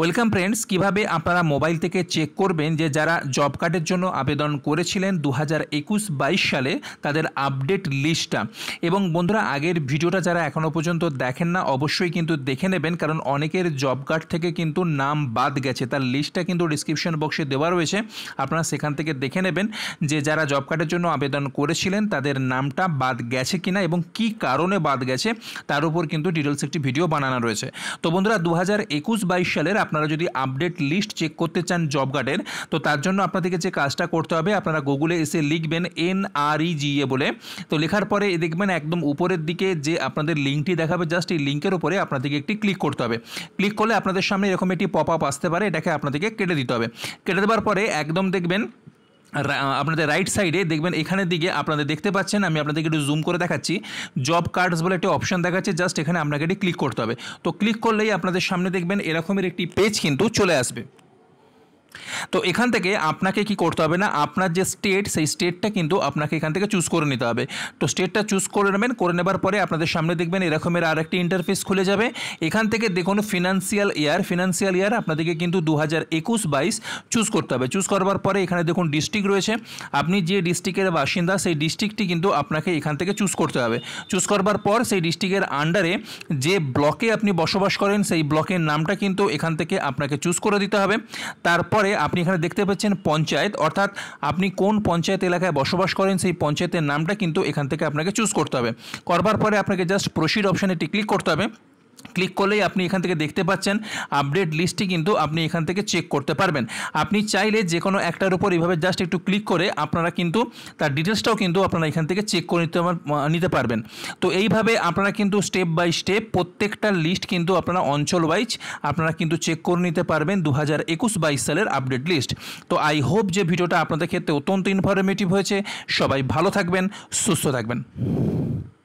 welcome friends কিভাবে আপনারা mobile থেকে চেক করবেন যে যারা জব কার্ডের জন্য আবেদন করেছিলেন দু হাজার একুশ বাইশ সালে তাদের আপডেট লিস্টটা এবং বন্ধুরা আগের ভিডিওটা যারা এখনও পর্যন্ত দেখেন না অবশ্যই কিন্তু দেখে নেবেন কারণ অনেকের জব কার্ড থেকে কিন্তু নাম বাদ গেছে তার লিস্টটা কিন্তু ডিসক্রিপশন বক্সে দেওয়া রয়েছে আপনারা সেখান থেকে দেখে নেবেন যে যারা জব কার্ডের জন্য আবেদন করেছিলেন তাদের নামটা বাদ গেছে কিনা এবং কি কারণে বাদ গেছে তার উপর কিন্তু ডিটেলস একটি ভিডিও বানানো রয়েছে তো বন্ধুরা দু হাজার একুশ বাইশ সালের আপনারা যদি আপডেট লিস্ট চেক করতে চান জব গার্ডের তো তার জন্য আপনাদেরকে যে কাজটা করতে হবে আপনারা গুগলে এসে লিখবেন এনআরইজিএ e বলে তো লেখার পরে দেখবেন একদম উপরের দিকে যে আপনাদের লিঙ্কটি দেখাবে জাস্ট এই লিঙ্কের উপরে আপনাদেরকে একটি ক্লিক করতে হবে ক্লিক করলে আপনাদের সামনে এরকম একটি পপ আপ আসতে পারে এটাকে আপনাদেরকে কেটে দিতে হবে কেটে দেওয়ার পরে একদম দেখবেন আপনাদের রাইট সাইডে দেখবেন এখানের দিকে আপনাদের দেখতে পাচ্ছেন আমি আপনাদেরকে একটু জুম করে দেখাচ্ছি জব কার্ডস বলে একটি অপশন দেখাচ্ছে জাস্ট এখানে আপনাকে এটি ক্লিক করতে হবে তো ক্লিক করলেই আপনাদের সামনে দেখবেন এরকমের একটি পেজ কিন্তু চলে আসবে তো এখান থেকে আপনাকে কি করতে হবে না আপনার যে স্টেট সেই স্টেটটা কিন্তু আপনাকে এখান থেকে চুজ করে নিতে হবে তো স্টেটটা চুজ করে নেবেন করে নেবার পরে আপনাদের সামনে দেখবেন এরকমের আর একটি ইন্টারফেস খুলে যাবে এখান থেকে দেখুন ফিনান্সিয়াল ইয়ার ফিনান্সিয়াল ইয়ার আপনাদেরকে কিন্তু দু হাজার একুশ বাইশ চুজ করতে হবে চুজ করবার পরে এখানে দেখুন ডিস্ট্রিক্ট রয়েছে আপনি যে ডিস্ট্রিক্টের বাসিন্দা সেই ডিস্ট্রিক্টটি কিন্তু আপনাকে এখান থেকে চুজ করতে হবে চুজ করবার পর সেই ডিস্ট্রিক্টের আন্ডারে যে ব্লকে আপনি বসবাস করেন সেই ব্লকের নামটা কিন্তু এখান থেকে আপনাকে চুজ করে দিতে হবে তারপরে আপনি এখানে দেখতে পাচ্ছেন পঞ্চায়েত অর্থাৎ আপনি কোন পঞ্চায়েত এলাকায় বসবাস করেন সেই পঞ্চায়েতের নামটা কিন্তু এখান থেকে আপনাকে চুজ করতে হবে করবার পরে আপনাকে জাস্ট প্রসিড অপশানে ক্লিক করতে হবে ক্লিক করলেই আপনি এখান থেকে দেখতে পাচ্ছেন আপডেট লিস্টটি কিন্তু আপনি এখান থেকে চেক করতে পারবেন আপনি চাইলে যে কোনো একটার উপর এইভাবে জাস্ট একটু ক্লিক করে আপনারা কিন্তু তার ডিটেলসটাও কিন্তু আপনারা এখান থেকে চেক করে নিতে নিতে পারবেন তো এইভাবে আপনারা কিন্তু স্টেপ বাই স্টেপ প্রত্যেকটা লিস্ট কিন্তু আপনারা অঞ্চল ওয়াইজ আপনারা কিন্তু চেক করে নিতে পারবেন দু হাজার একুশ বাইশ সালের আপডেট লিস্ট তো আই হোপ যে ভিডিওটা আপনাদের ক্ষেত্রে অত্যন্ত ইনফরমেটিভ হয়েছে সবাই ভালো থাকবেন সুস্থ থাকবেন